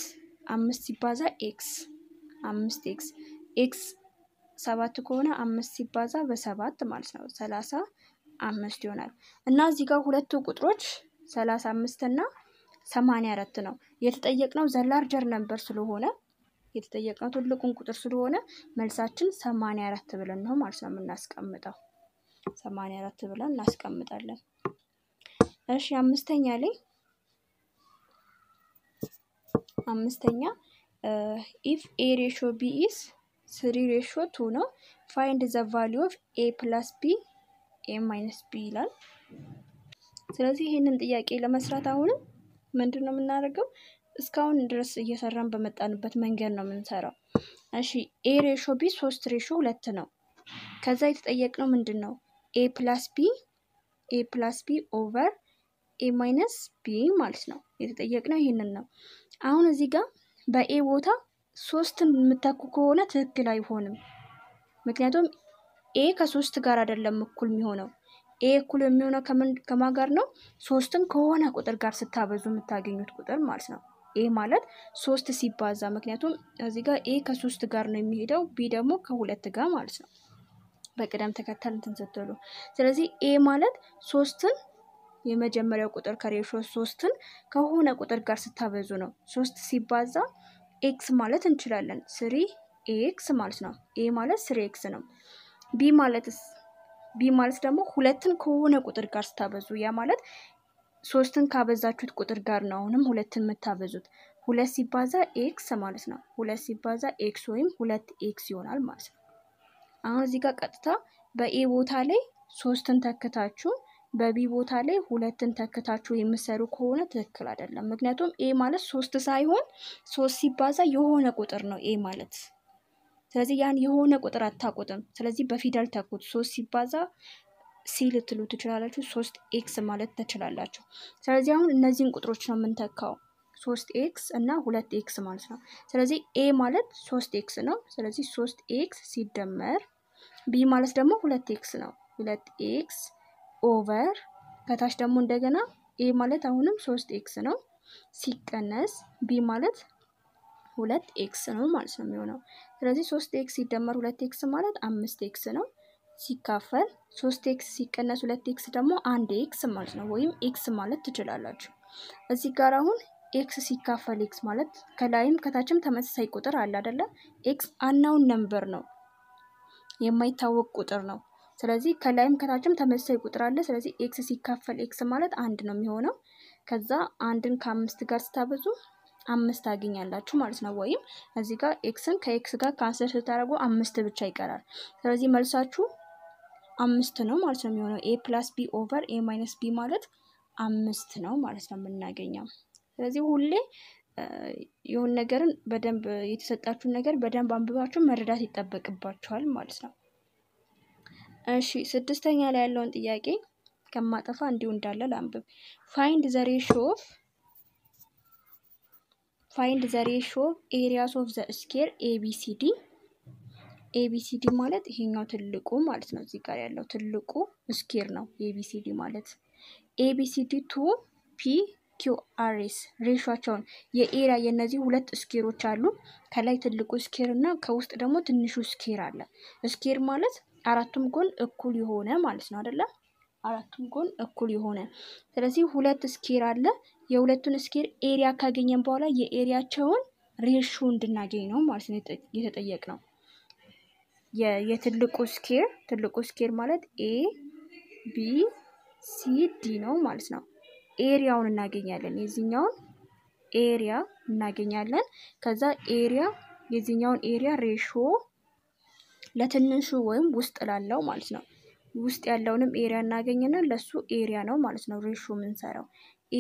አምስት ሲባዛ ኤክስ አምስት ኤክስ ኤክስ ሰባት ከሆነ አምስት ሲባዛ በሰባት ማለት ነው ሰላሳ አምስት ይሆናል። እና እዚህ ጋር ሁለቱ ቁጥሮች ሰላሳ አምስት እና ሰማንያ አራት ነው የተጠየቅነው ዘላርጀር ነንበር ስለሆነ የተጠየቅነው ትልቁን ቁጥር ስለሆነ መልሳችን ሰማንያ አራት ብለን ነው ማለት ነው የምናስቀምጠው። ሰማንያ አራት ብለን እናስቀምጣለን። እሺ አምስተኛ ላይ አምስተኛ ኢፍ ኤ ሬሾ ቢ ኢስ ስሪ ሬሾ ቱ ነው ፋይንድ ዘ ቫሊዩ ኦፍ ኤ ፕላስ ቢ ኤ ማይነስ ቢ ይላል። ስለዚህ ይህንን ጥያቄ ለመስራት አሁንም ምንድን ነው የምናደርገው እስካሁን ድረስ እየሰራን በመጣንበት መንገድ ነው የምንሰራው። እሺ ኤ ሬሾ ቢ ሶስት ሬሾ ሁለት ነው። ከዛ የተጠየቅነው ምንድን ነው ኤ ፕላስ ቢ ኤ ፕላስ ቢ ኦቨር ኤ ማይነስ ቢ ማለት ነው። የተጠየቅነው ይህንን ነው። አሁን እዚህ ጋር በኤ ቦታ ሶስትን የምተኩ ከሆነ ትክክል አይሆንም። ምክንያቱም ኤ ከሶስት ጋር አይደለም እኩል የሚሆነው። ኤ እኩል የሚሆነው ከማን ጋር ነው? ሶስትን ከሆነ ቁጥር ጋር ስታበዙ የምታገኙት ቁጥር ማለት ነው። ኤ ማለት ሶስት ሲባዛ ምክንያቱም እዚህ ጋር ኤ ከሶስት ጋር ነው የሚሄደው፣ ቢ ደግሞ ከሁለት ጋር ማለት ነው። በቅደም ተከተል እንትን ስትሉ ስለዚህ ኤ ማለት ሶስትን የመጀመሪያው ቁጥር ከሬሾ ሶስትን ከሆነ ቁጥር ጋር ስታበዙ ነው። ሶስት ሲባዛ ኤክስ ማለት እንችላለን። ስሪ ኤክስ ማለት ነው። ኤ ማለት ስሪ ኤክስ ነው። ቢ ማለትስ ቢ ማለት ደግሞ ሁለትን ከሆነ ቁጥር ጋር ስታበዙ ያ ማለት ሶስትን ካበዛችሁት ቁጥር ጋር ነው አሁንም ሁለትን የምታበዙት። ሁለት ሲባዛ ኤክስ ማለት ነው። ሁለት ሲባዛ ኤክስ ወይም ሁለት ኤክስ ይሆናል ማለት ነው። አሁን እዚህ ጋር ቀጥታ በኤ ቦታ ላይ ሶስትን ተክታችሁ በቢ ቦታ ላይ ሁለትን ተክታችሁ የምሰሩ ከሆነ ትክክል አይደለም። ምክንያቱም ኤ ማለት ሶስት ሳይሆን ሶስት ሲባዛ የሆነ ቁጥር ነው ኤ ማለት። ስለዚህ ያን የሆነ ቁጥር አታቁጥም። ስለዚህ በፊደል ተኩት ሶስት ሲባዛ ሲ ልትሉ ትችላላችሁ። ሶስት ኤክስ ማለት ትችላላችሁ። ስለዚህ አሁን እነዚህን ቁጥሮች ነው የምንተካው ሶስት ኤክስ እና ሁለት ኤክስ ማለት ነው። ስለዚህ ኤ ማለት ሶስት ኤክስ ነው። ስለዚህ ሶስት ኤክስ ሲደመር ቢ ማለት ደግሞ ሁለት ኤክስ ነው። ሁለት ኤክስ ኦቨር ከታች ደግሞ እንደገና ኤ ማለት አሁንም ሶስት ኤክስ ነው ሲቀነስ ቢ ማለት ሁለት ኤክስ ነው ማለት ነው የሚሆነው። ስለዚህ ሶስት ኤክስ ሲደመር ሁለት ኤክስ ማለት አምስት ኤክስ ነው። ሲካፈል ሶስት ኤክስ ሲቀነስ ሁለት ኤክስ ደግሞ አንድ ኤክስ ማለት ነው፣ ወይም ኤክስ ማለት ትችላላችሁ። እዚህ ጋር አሁን ኤክስ ሲካፈል ኤክስ ማለት ከላይም ከታችም ተመሳሳይ ቁጥር አለ አይደለ? ኤክስ አናውን ነምበር ነው፣ የማይታወቅ ቁጥር ነው። ስለዚህ ከላይም ከታችም ተመሳሳይ ቁጥር አለ። ስለዚህ ኤክስ ሲካፈል ኤክስ ማለት አንድ ነው የሚሆነው። ከዛ አንድን ከአምስት ጋር ስታበዙ አምስት ታገኛላችሁ ማለት ነው። ወይም እዚህ ጋር ኤክስን ከኤክስ ጋር ካንሰል ስታደርጉ አምስት ብቻ ይቀራል። ስለዚህ መልሳችሁ አምስት ነው ማለት ነው የሚሆነው። ኤ ፕላስ ቢ ኦቨር ኤ ማይነስ ቢ ማለት አምስት ነው ማለት ነው የምናገኘው። ስለዚህ ሁሌ የሆን ነገርን በደንብ የተሰጣችሁን ነገር በደንብ አንብባችሁ መረዳት ይጠበቅባችኋል ማለት ነው። እሺ ስድስተኛ ላይ ያለውን ጥያቄ ከማጠፋ እንዲሁ እንዳለ ላንብብ። ፋይንድ ዘ ሬሽዮ ኦፍ ፋይንድ ዘ ሬሽዮ ኦፍ ኤሪያስ ኦፍ ዘ ስኬር ኤቢሲዲ ኤቢሲዲ ማለት ይሄኛው ትልቁ ማለት ነው። እዚህ ጋር ያለው ትልቁ ምስኪር ነው ኤቢሲዲ ማለት። ኤቢሲዲ ቱ ፒ ኪው አር ኤስ ሬሾቸውን የኤሪያ የእነዚህ ሁለት እስኬሮች አሉ። ከላይ ትልቁ እስኬር እና ከውስጥ ደግሞ ትንሹ እስኬር አለ። እስኬር ማለት አራቱም ጎን እኩል የሆነ ማለት ነው አደለ? አራቱም ጎን እኩል የሆነ ስለዚህ ሁለት እስኬር አለ። የሁለቱን እስኬር ኤሪያ ካገኘን በኋላ የኤሪያቸውን ሬሾ እንድናገኝ ነው ማለት ነው የተጠየቅ ነው። የትልቁ ስኬር ትልቁ ስኬር ማለት ኤ ቢ ሲ ዲ ነው ማለት ነው። ኤሪያውን እናገኛለን። የዚህኛውን ኤሪያ እናገኛለን። ከዛ ኤሪያ የዚኛውን ኤሪያ ሬሾ ለትንሹ ወይም ውስጥ ላለው ማለት ነው። ውስጥ ያለውንም ኤሪያ እናገኝና ለሱ ኤሪያ ነው ማለት ነው ሬሾ የምንሰራው።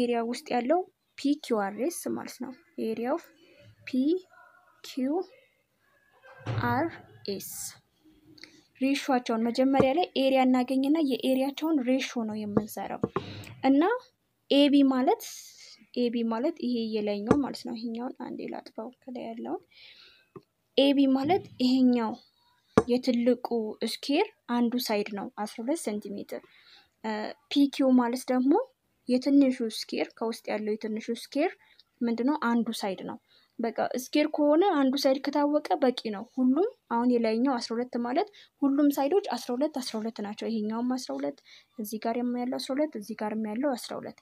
ኤሪያ ውስጥ ያለው ፒ ኪው አር ኤስ ማለት ነው። ኤሪያ ኦፍ ፒ ኪው አር ኤስ ሬሾቸውን መጀመሪያ ላይ ኤሪያ እናገኝና የኤሪያቸውን ሬሾ ነው የምንሰራው እና ኤቢ ማለት ኤቢ ማለት ይሄ የላይኛው ማለት ነው። ይሄኛውን አንዴ ላጥፋው ከላይ ያለውን ኤቢ ማለት ይሄኛው የትልቁ ስኬር አንዱ ሳይድ ነው 12 ሴንቲሜትር። ፒኪው ማለት ደግሞ የትንሹ ስኬር ከውስጥ ያለው የትንሹ ስኬር ምንድነው አንዱ ሳይድ ነው። በቃ ስኬር ከሆነ አንዱ ሳይድ ከታወቀ በቂ ነው። ሁሉም አሁን የላይኛው አስራ ሁለት ማለት ሁሉም ሳይዶች አስራ ሁለት አስራ ሁለት ናቸው። ይሄኛውም አስራ ሁለት እዚህ ጋር ያለው አስራ ሁለት እዚህ ጋር ያለው አስራ ሁለት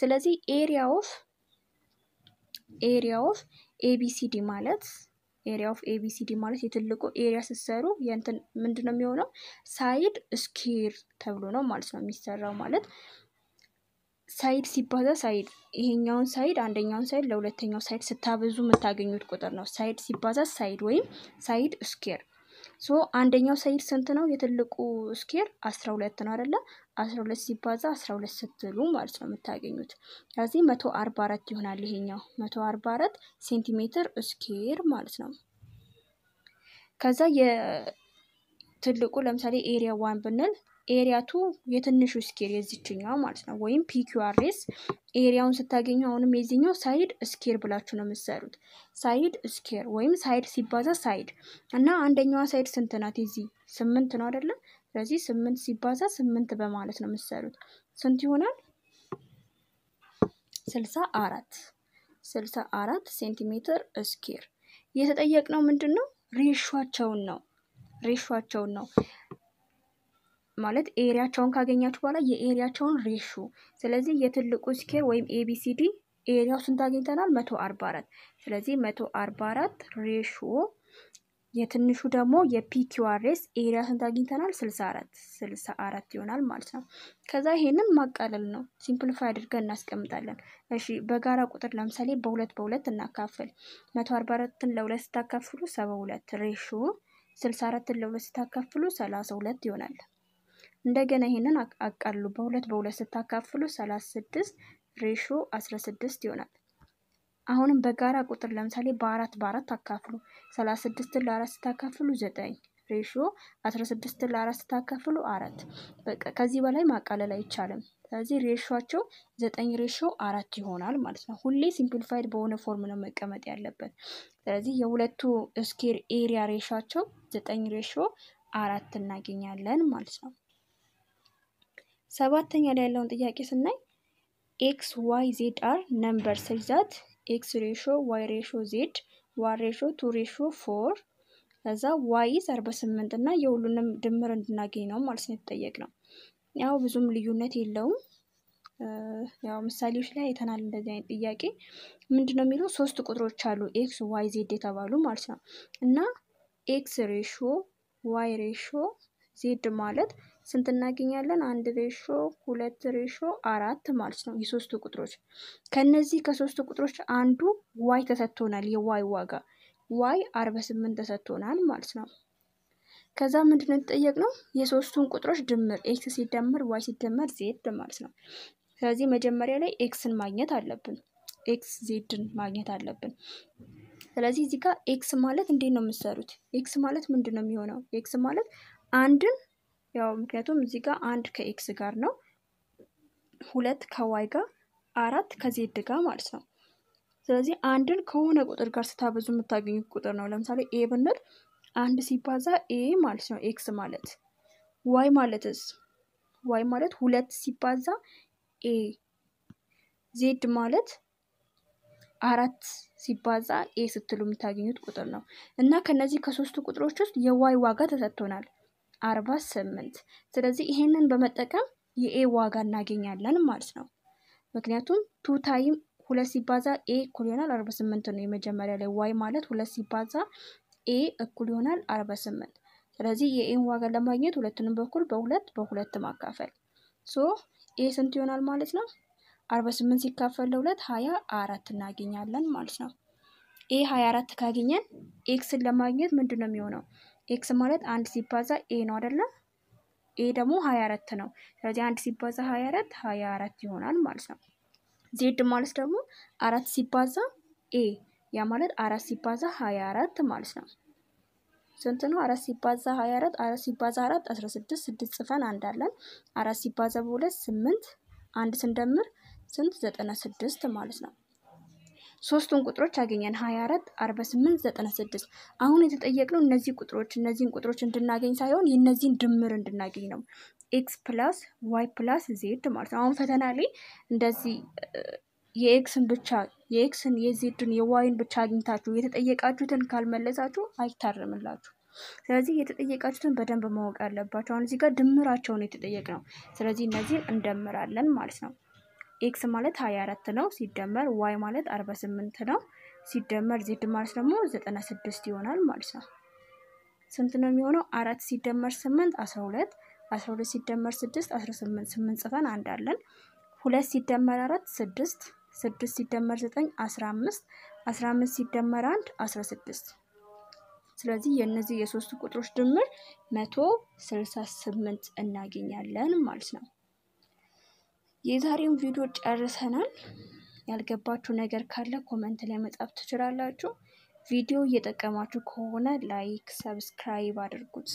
ስለዚህ ኤሪያ ኦፍ ኤሪያ ኦፍ ኤቢሲዲ ማለት ኤሪያ ኦፍ ኤቢሲዲ ማለት የትልቁ ኤሪያ ስትሰሩ የእንትን ምንድን ነው የሚሆነው ሳይድ ስኬር ተብሎ ነው ማለት ነው የሚሰራው ማለት ሳይድ ሲባዛ ሳይድ ይሄኛውን ሳይድ አንደኛውን ሳይድ ለሁለተኛው ሳይድ ስታበዙ የምታገኙት ቁጥር ነው። ሳይድ ሲባዛ ሳይድ ወይም ሳይድ ስኬር። ሶ አንደኛው ሳይድ ስንት ነው? የትልቁ ስኬር አስራ ሁለት ነው አደለ? አስራ ሁለት ሲባዛ አስራ ሁለት ስትሉ ማለት ነው የምታገኙት። ስለዚህ መቶ አርባ አራት ይሆናል ይሄኛው መቶ አርባ አራት ሴንቲሜትር ስኬር ማለት ነው። ከዛ የትልቁ ለምሳሌ ኤሪያ ዋን ብንል ኤሪያቱ የትንሹ ስኬር የዚችኛው ማለት ነው። ወይም ፒኪዋሬስ ኤሪያውን ስታገኙ አሁንም የዚህኛው ሳይድ ስኬር ብላችሁ ነው የምትሰሩት። ሳይድ ስኬር ወይም ሳይድ ሲባዛ ሳይድ እና አንደኛዋ ሳይድ ስንት ናት? የዚህ ስምንት ነው አይደለም? ስለዚህ ስምንት ሲባዛ ስምንት በማለት ነው የምትሰሩት። ስንት ይሆናል? ስልሳ አራት ስልሳ አራት ሴንቲሜትር ስኬር የተጠየቅነው ምንድን ነው? ሬሿቸውን ነው ሬሿቸውን ነው ማለት ኤሪያቸውን ካገኛችሁ በኋላ የኤሪያቸውን ሬሾ ስለዚህ የትልቁ ስኬር ወይም ኤቢሲዲ ኤሪያው ስንት አግኝተናል? መቶ አርባ አራት ስለዚህ መቶ አርባ አራት ሬሾ የትንሹ ደግሞ የፒኪዋሬስ ኤሪያ ስንት አግኝተናል? ስልሳ አራት ስልሳ አራት ይሆናል ማለት ነው። ከዛ ይሄንን ማቃለል ነው፣ ሲምፕሊፋይ አድርገን እናስቀምጣለን። እሺ በጋራ ቁጥር ለምሳሌ በሁለት በሁለት እናካፍል። መቶ አርባ አራትን ለሁለት ስታካፍሉ ሰባ ሁለት ሬሾ ስልሳ አራትን ለሁለት ስታካፍሉ ሰላሳ ሁለት ይሆናል። እንደገና ይሄንን አቃሉ በሁለት በሁለት ስታካፍሉ 36 ሬሾ 16 ይሆናል። አሁንም በጋራ ቁጥር ለምሳሌ በአራት በአራት አካፍሉ 36 ለአራት ስታካፍሉ 9 ሬሾ 16 ለአራት ስታካፍሉ አራት በቃ ከዚህ በላይ ማቃለል አይቻልም። ስለዚህ ሬሾቸው 9 ሬሾ አራት ይሆናል ማለት ነው። ሁሌ ሲምፕሊፋይድ በሆነ ፎርም ነው መቀመጥ ያለበት። ስለዚህ የሁለቱ ስኬር ኤሪያ ሬሾቸው 9 ሬሾ አራት እናገኛለን ማለት ነው። ሰባተኛ ላይ ያለውን ጥያቄ ስናይ ኤክስ ዋይ ዜድ አር ነምበር ስልዛት ኤክስ ሬሾ ዋይ ሬሾ ዜድ ዋን ሬሾ ቱ ሬሾ ፎር ከዛ ዋይዝ አርባ ስምንት እና የሁሉንም ድምር እንድናገኝ ነው ማለት ነው ነው። ያው ብዙም ልዩነት የለውም። ያው ምሳሌዎች ላይ አይተናል። እንደዚህ አይነት ጥያቄ ምንድን ነው የሚለው ሶስት ቁጥሮች አሉ ኤክስ ዋይ ዜድ የተባሉ ማለት ነው እና ኤክስ ሬሾ ዋይ ሬሾ ዜድ ማለት ስንት እናገኛለን? አንድ ሬሾ ሁለት ሬሾ አራት ማለት ነው። የሶስቱ ቁጥሮች ከነዚህ ከሶስቱ ቁጥሮች አንዱ ዋይ ተሰጥቶናል። የዋይ ዋጋ ዋይ አርባ ስምንት ተሰጥቶናል ማለት ነው። ከዛ ጠየቅ ነው? የሶስቱን ቁጥሮች ድምር ኤክስ ሲደመር ዋይ ሲደመር ዜድ ማለት ነው። ስለዚህ መጀመሪያ ላይ ኤክስን ማግኘት አለብን። ኤክስ ዜድን ማግኘት አለብን። ስለዚህ እዚህ ጋር ኤክስ ማለት እንዴት ነው የምትሰሩት? ኤክስ ማለት ምንድን ነው የሚሆነው? ኤክስ ማለት አንድን ያው ምክንያቱም እዚህ ጋር አንድ ከኤክስ ጋር ነው፣ ሁለት ከዋይ ጋር፣ አራት ከዜድ ጋር ማለት ነው። ስለዚህ አንድን ከሆነ ቁጥር ጋር ስታበዙ የምታገኙት ቁጥር ነው። ለምሳሌ ኤ ብንል አንድ ሲባዛ ኤ ማለት ነው ኤክስ ማለት። ዋይ ማለትስ ዋይ ማለት ሁለት ሲባዛ ኤ። ዜድ ማለት አራት ሲባዛ ኤ ስትሉ የምታገኙት ቁጥር ነው እና ከነዚህ ከሶስቱ ቁጥሮች ውስጥ የዋይ ዋጋ ተሰጥቶናል። አርባ ስምንት ስለዚህ ይሄንን በመጠቀም የኤ ዋጋ እናገኛለን ማለት ነው። ምክንያቱም ቱ ታይም ሁለት ሲባዛ ኤ እኩል ይሆናል አርባ ስምንት ነው የመጀመሪያ ላይ ዋይ ማለት ሁለት ሲባዛ ኤ እኩል ይሆናል አርባ ስምንት ስለዚህ የኤን ዋጋ ለማግኘት ሁለቱንም በኩል በሁለት በሁለት ማካፈል ሶ ኤ ስንት ይሆናል ማለት ነው አርባ ስምንት ሲካፈል ለሁለት ሀያ አራት እናገኛለን ማለት ነው። ኤ ሀያ አራት ካገኘን ኤክስን ለማግኘት ምንድን ነው የሚሆነው ኤክስ ማለት አንድ ሲባዛ ኤ ነው አደለ? ኤ ደግሞ አራት ነው። ስለዚህ አንድ ሲባዛ 24 አራት ይሆናል ማለት ነው። ዜድ ማለት ደግሞ አራት ሲባዛ ኤ ያ ማለት አራት ሲባዛ አራት ማለት ነው። ስንት ነው? አራት ሲባዛ ሀያ አራት ሲባዛ 4 16 ስድስት ጽፈን አለን። አራት ሲባዛ በሁለት ስምንት አንድ ስንደምር ስንት ዘጠና ስድስት ማለት ነው። ሶስቱን ቁጥሮች አገኘን 24፣ 48፣ 96። አሁን የተጠየቅነው እነዚህ ቁጥሮች እነዚህን ቁጥሮች እንድናገኝ ሳይሆን የእነዚህን ድምር እንድናገኝ ነው። ኤክስ ፕላስ ዋይ ፕላስ ዜድ ማለት ነው። አሁን ፈተና ላይ እንደዚህ የኤክስን ብቻ የኤክስን የዜድን የዋይን ብቻ አግኝታችሁ የተጠየቃችሁትን ካልመለሳችሁ አይታረምላችሁ። ስለዚህ የተጠየቃችሁትን በደንብ ማወቅ አለባቸው። አሁን እዚህ ጋር ድምራቸውን የተጠየቅ ነው። ስለዚህ እነዚህን እንደምራለን ማለት ነው። ኤክስ ማለት 24 ነው ሲደመር ዋይ ማለት 48 ነው ሲደመር ዜድ ማለት ደግሞ 96 ይሆናል ማለት ነው። ስንት ነው የሚሆነው? አራት ሲደመር 8 12 12 ሲደመር 6 18 8 ጽፈን አለን። ሁለት ሲደመር 4 6 6 ሲደመር 9 15 15 ሲደመር 1 16 ስለዚህ የእነዚህ የሶስቱ ቁጥሮች ድምር 168 እናገኛለን ማለት ነው። የዛሬውን ቪዲዮ ጨርሰናል። ያልገባችሁ ነገር ካለ ኮመንት ላይ መጻፍ ትችላላችሁ። ቪዲዮ እየጠቀማችሁ ከሆነ ላይክ፣ ሰብስክራይብ አድርጉት።